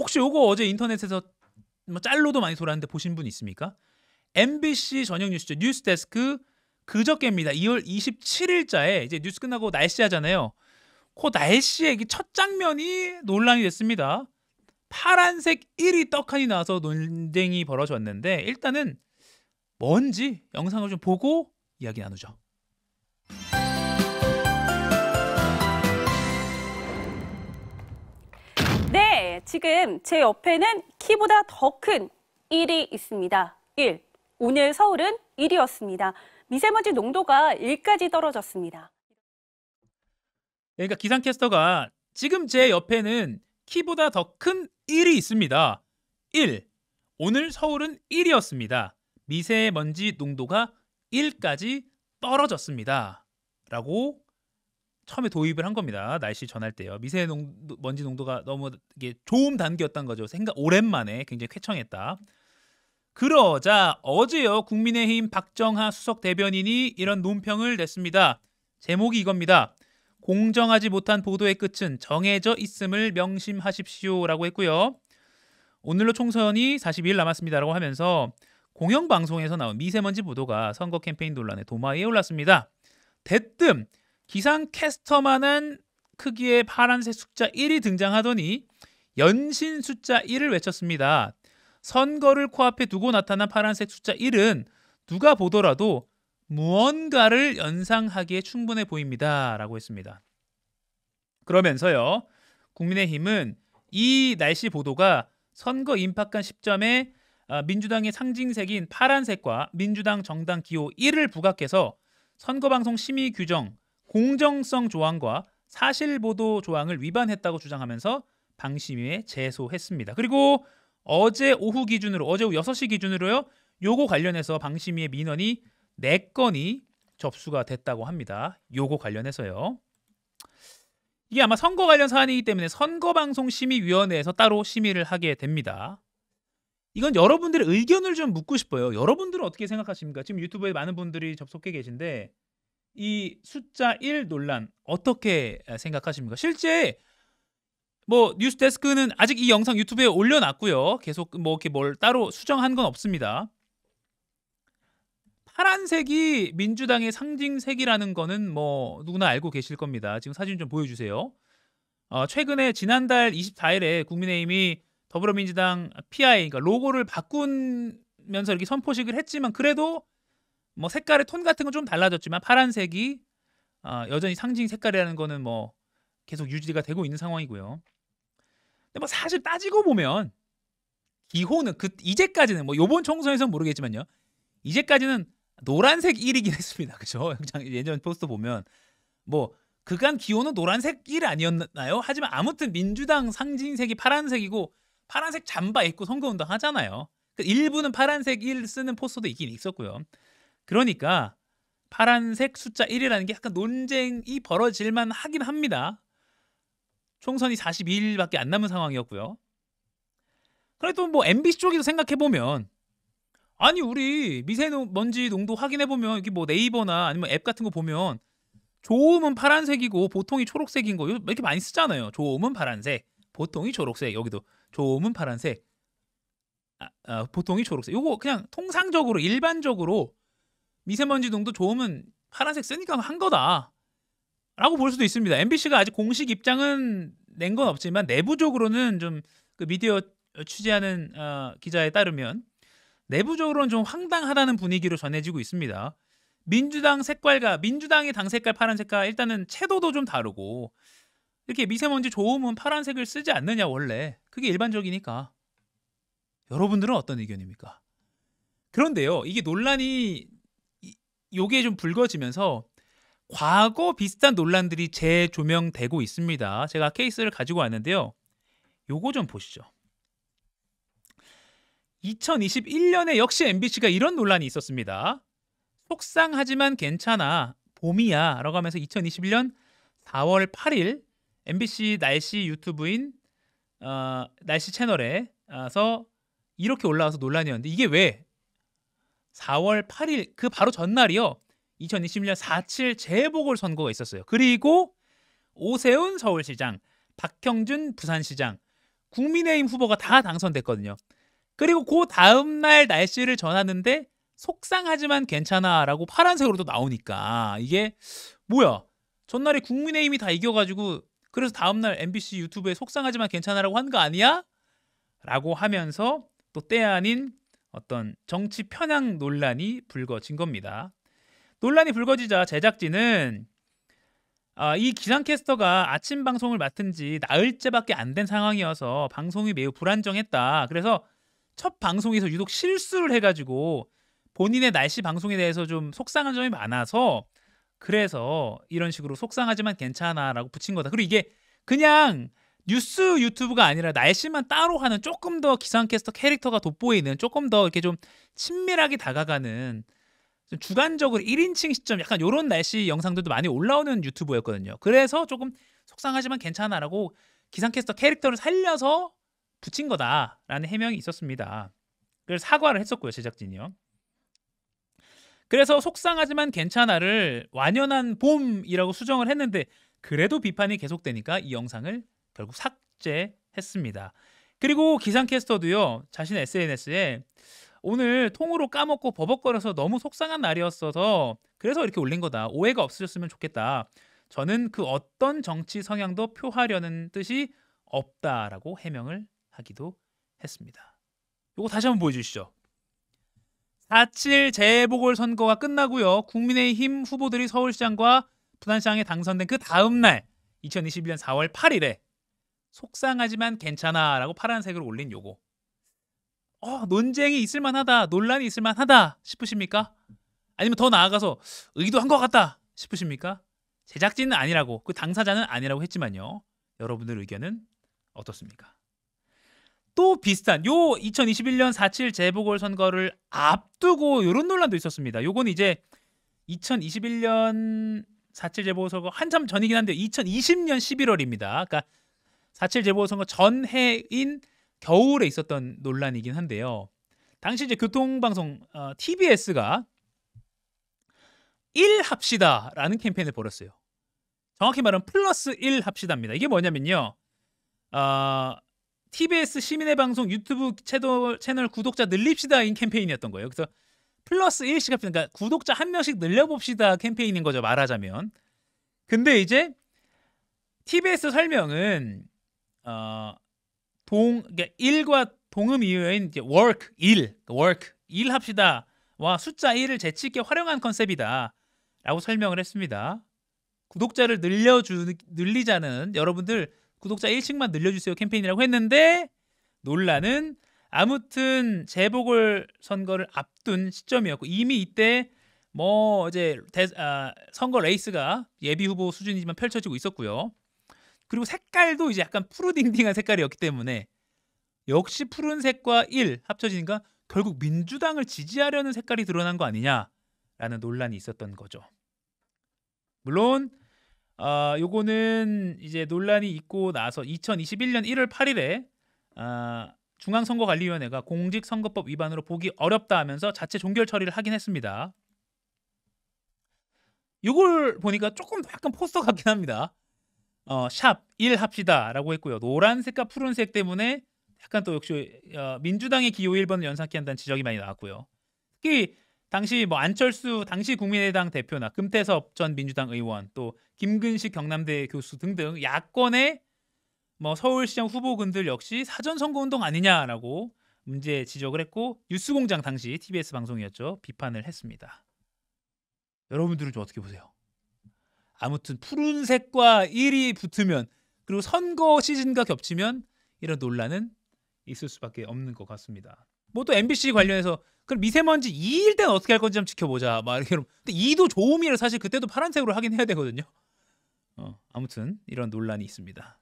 혹시 요거 어제 인터넷에서 뭐 짤로도 많이 돌았는데 보신 분 있습니까? MBC 저녁 뉴스죠. 뉴스데스크 그저께입니다. 2월 27일자에 이제 뉴스 끝나고 날씨 하잖아요. 그 날씨 의첫 장면이 논란이 됐습니다. 파란색 1위 떡하니 나와서 논쟁이 벌어졌는데 일단은 뭔지 영상을 좀 보고 이야기 나누죠. 지금 제 옆에는 키보다 더 큰 1이 있습니다. 1. 오늘 서울은 1이었습니다. 미세먼지 농도가 1까지 떨어졌습니다. 그러니까 기상캐스터가 지금 제 옆에는 키보다 더 큰 1이 있습니다. 1. 오늘 서울은 1이었습니다. 미세먼지 농도가 1까지 떨어졌습니다. 라고 처음에 도입을 한 겁니다. 날씨 전할 때요. 미세 농도, 먼지 농도가 너무 이게 좋음 단계였던 거죠. 생각 오랜만에 굉장히 쾌청했다. 그러자 어제요 국민의힘 박정하 수석 대변인이 이런 논평을 냈습니다. 제목이 이겁니다. 공정하지 못한 보도의 끝은 정해져 있음을 명심하십시오라고 했고요. 오늘로 총선이 42일 남았습니다라고 하면서 공영방송에서 나온 미세먼지 보도가 선거 캠페인 논란의 도마에 올랐습니다. 대뜸 기상캐스터만한 크기의 파란색 숫자 1이 등장하더니 연신 숫자 1을 외쳤습니다. 선거를 코앞에 두고 나타난 파란색 숫자 1은 누가 보더라도 무언가를 연상하기에 충분해 보입니다. 라고 했습니다. 그러면서요, 국민의힘은 이 날씨 보도가 선거 임박한 시점에 아, 민주당의 상징색인 파란색과 민주당 정당 기호 1을 부각해서 선거방송 심의 규정 공정성 조항과 사실 보도 조항을 위반했다고 주장하면서 방심위에 제소했습니다. 그리고 어제 오후 기준으로 어제 오후 6시 기준으로요. 요거 관련해서 방심위의 민원이 4건이 접수가 됐다고 합니다. 요거 관련해서요. 이게 아마 선거 관련 사안이기 때문에 선거방송심의위원회에서 따로 심의를 하게 됩니다. 이건 여러분들의 의견을 좀 묻고 싶어요. 여러분들은 어떻게 생각하십니까? 지금 유튜브에 많은 분들이 접속해 계신데 이 숫자 1 논란 어떻게 아, 생각하십니까? 실제 뭐 뉴스데스크는 아직 이 영상 유튜브에 올려놨고요. 계속 뭐 이렇게 뭘 따로 수정한 건 없습니다. 파란색이 민주당의 상징색이라는 거는 뭐 누구나 알고 계실 겁니다. 지금 사진 좀 보여주세요. 어, 최근에 지난달 24일에 국민의힘이 더불어민주당 아, PI 그러니까 로고를 바꾸면서 이렇게 선포식을 했지만 그래도 뭐 색깔의 톤 같은 건 좀 달라졌지만 파란색이 어, 여전히 상징 색깔이라는 거는 뭐 계속 유지가 되고 있는 상황이고요. 근데 뭐 사실 따지고 보면 기호는 그 이제까지는 뭐 요번 총선에서는 모르겠지만요. 이제까지는 노란색 1이긴 했습니다. 그죠? 예전 포스터 보면 뭐 그간 기호는 노란색 1 아니었나요? 하지만 아무튼 민주당 상징색이 파란색이고 파란색 잠바 입고 선거운동 하잖아요. 그 일부는 파란색 1 쓰는 포스터도 있긴 있었고요. 그러니까 파란색 숫자 1이라는 게 약간 논쟁이 벌어질만 하긴 합니다. 총선이 42일밖에 안 남은 상황이었고요. 그래도 뭐 MBC 쪽에서 생각해 보면 아니 우리 미세먼지 농도 확인해 보면 이게 렇뭐 네이버나 아니면 앱 같은 거 보면 조음은 파란색이고 보통이 초록색인 거 이렇게 많이 쓰잖아요. 조음은 파란색, 보통이 초록색. 여기도 조음은 파란색, 아, 아, 보통이 초록색. 요거 그냥 통상적으로 일반적으로 미세먼지 농도 좋으면 파란색 쓰니까 한 거다. 라고 볼 수도 있습니다. MBC가 아직 공식 입장은 낸 건 없지만 내부적으로는 좀그 미디어 취재하는 어, 기자에 따르면 내부적으로는 좀 황당하다는 분위기로 전해지고 있습니다. 민주당 색깔과 민주당의 당 색깔 파란색과 일단은 채도도 좀 다르고 이렇게 미세먼지 좋으면 파란색을 쓰지 않느냐 원래 그게 일반적이니까 여러분들은 어떤 의견입니까? 그런데요 이게 논란이 요게 좀 불거지면서 과거 비슷한 논란들이 재조명되고 있습니다. 제가 케이스를 가지고 왔는데요. 요거 좀 보시죠. 2021년에 역시 MBC가 이런 논란이 있었습니다. 속상하지만 괜찮아. 봄이야. 라고 하면서 2021년 4월 8일 MBC 날씨 유튜브인 어, 날씨 채널에서 이렇게 올라와서 논란이었는데 이게 왜 4월 8일 그 바로 전날이요. 2 0 2 0년4.7 재보궐선거가 있었어요. 그리고 오세훈 서울시장, 박형준 부산시장, 국민의힘 후보가 다 당선됐거든요. 그리고 그 다음날 날씨를 전하는데 속상하지만 괜찮아라고 파란색으로 도 나오니까 이게 뭐야? 전날에 국민의힘이 다 이겨가지고 그래서 다음날 MBC 유튜브에 속상하지만 괜찮아라고 한 거 아니야? 라고 하면서 또 때 아닌 어떤 정치 편향 논란이 불거진 겁니다. 논란이 불거지자 제작진은 아, 이 기상캐스터가 아침 방송을 맡은 지 나흘째밖에 안 된 상황이어서 방송이 매우 불안정했다. 그래서 첫 방송에서 유독 실수를 해가지고 본인의 날씨 방송에 대해서 좀 속상한 점이 많아서 그래서 이런 식으로 속상하지만 괜찮아라고 붙인 거다. 그리고 이게 그냥 뉴스 유튜브가 아니라 날씨만 따로 하는 조금 더 기상캐스터 캐릭터가 돋보이는 조금 더 이렇게 좀 친밀하게 다가가는 좀 주관적으로 1인칭 시점 약간 요런 날씨 영상들도 많이 올라오는 유튜브였거든요. 그래서 조금 속상하지만 괜찮아라고 기상캐스터 캐릭터를 살려서 붙인 거다라는 해명이 있었습니다. 그래서 사과를 했었고요, 제작진이요. 그래서 속상하지만 괜찮아를 완연한 봄이라고 수정을 했는데 그래도 비판이 계속되니까 이 영상을 결국 삭제했습니다. 그리고 기상캐스터도요 자신 의 SNS에 오늘 통으로 까먹고 버벅거려서 너무 속상한 날이었어서 그래서 이렇게 올린 거다. 오해가 없으셨으면 좋겠다. 저는 그 어떤 정치 성향도 표하려는 뜻이 없다라고 해명을 하기도 했습니다. 요거 다시 한번 보여주시죠. 4.7 재보궐선거가 끝나고요. 국민의힘 후보들이 서울시장과 부산시장에 당선된 그 다음날 2021년 4월 8일에 속상하지만 괜찮아 라고 파란색으로 올린 요거 어, 논쟁이 있을만하다 논란이 있을만하다 싶으십니까? 아니면 더 나아가서 의도한 것 같다 싶으십니까? 제작진은 아니라고 그 당사자는 아니라고 했지만요 여러분들 의견은 어떻습니까? 또 비슷한 요 2021년 4.7 재보궐선거를 앞두고 요런 논란도 있었습니다 요건 이제 2021년 4.7 재보궐선거 한참 전이긴 한데 2020년 11월입니다 그러니까 4.7 재보궐선거 전해인 겨울에 있었던 논란이긴 한데요. 당시 이제 교통방송 어, TBS가 1 합시다라는 캠페인을 벌였어요. 정확히 말하면 플러스 1 합시다입니다. 이게 뭐냐면요. 어, 아, TBS 시민의 방송 유튜브 채널, 채널 구독자 늘립시다인 캠페인이었던 거예요. 그래서 플러스 1씩 합시다. 그러니까 구독자 한 명씩 늘려봅시다 캠페인인 거죠. 말하자면. 근데 이제 TBS 설명은 어, 동 그러니까 일과 동음 이외인 이제 work 일, 그러니까 work 일 합시다와 숫자 1을 재치 있게 활용한 컨셉이다라고 설명을 했습니다. 구독자를 늘려주 늘리자는 여러분들 구독자 1층만 늘려주세요 캠페인이라고 했는데 논란은 아무튼 재보궐 선거를 앞둔 시점이었고 이미 이때 뭐 이제 대, 아, 선거 레이스가 예비 후보 수준이지만 펼쳐지고 있었고요. 그리고 색깔도 이제 약간 푸르딩딩한 색깔이었기 때문에 역시 푸른색과 1 합쳐지니까 결국 민주당을 지지하려는 색깔이 드러난 거 아니냐라는 논란이 있었던 거죠. 물론 아, 어, 요거는 이제 논란이 있고 나서 2021년 1월 8일에 아, 중앙선거관리위원회가 공직선거법 위반으로 보기 어렵다 하면서 자체 종결 처리를 하긴 했습니다. 요걸 보니까 조금 약간 포스터 같긴 합니다. 어, 샵1 합시다라고 했고요. 노란색과 푸른색 때문에 약간 또 역시 어, 민주당의 기호 1번을 연상케 한다는 지적이 많이 나왔고요. 특히 당시 뭐 안철수 당시 국민의당 대표나 금태섭 전 민주당 의원 또 김근식 경남대 교수 등등 야권의 뭐 서울시장 후보군들 역시 사전 선거운동 아니냐라고 문제 지적을 했고 뉴스공장 당시 TBS 방송이었죠 비판을 했습니다. 여러분들은 좀 어떻게 보세요? 아무튼 푸른색과 1이 붙으면 그리고 선거 시즌과 겹치면 이런 논란은 있을 수밖에 없는 것 같습니다. 뭐 또 MBC 관련해서 그럼 미세먼지 2일 때는 어떻게 할 건지 좀 지켜보자. 막 이런. 렇게 근데 2도 좋음이라 사실 그때도 파란색으로 하긴 해야 되거든요. 어, 아무튼 이런 논란이 있습니다.